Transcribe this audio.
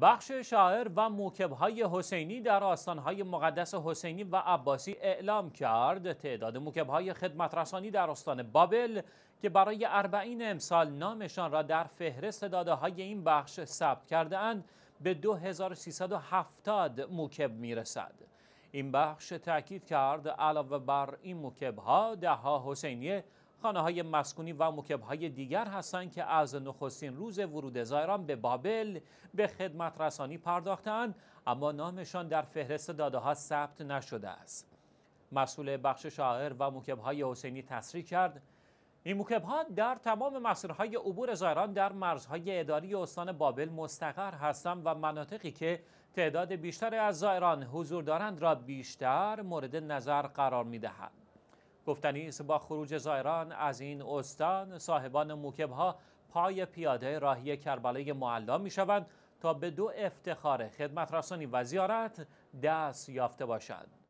بخش شاعر و موکبهای حسینی در آستانهای مقدس حسینی و عباسی اعلام کرد تعداد موکبهای رسانی در استان بابل که برای اربعین امسال نامشان را در فهرست داده های این بخش ثبت کرده اند به 2370 موکب میرسد. این بخش تأکید کرد علاوه بر این موکبها دهها حسینی خانه های مسکونی و مکب های دیگر هستند که از نخستین روز ورود زایران به بابل به خدمت رسانی پرداختند اما نامشان در فهرست داده ها ثبت نشده است مسئول بخش شاعر و مکب های حسینی تصریح کرد این موکب ها در تمام مسیرهای عبور زایران در مرزهای اداری استان بابل مستقر هستند و مناطقی که تعداد بیشتری از زایران حضور دارند را بیشتر مورد نظر قرار می دهند. گفتنی است با خروج زائران از این استان صاحبان ها پای پیاده راهی کربلای معلا می شوند تا به دو افتخار خدمت رسانی و زیارت دست یافته باشند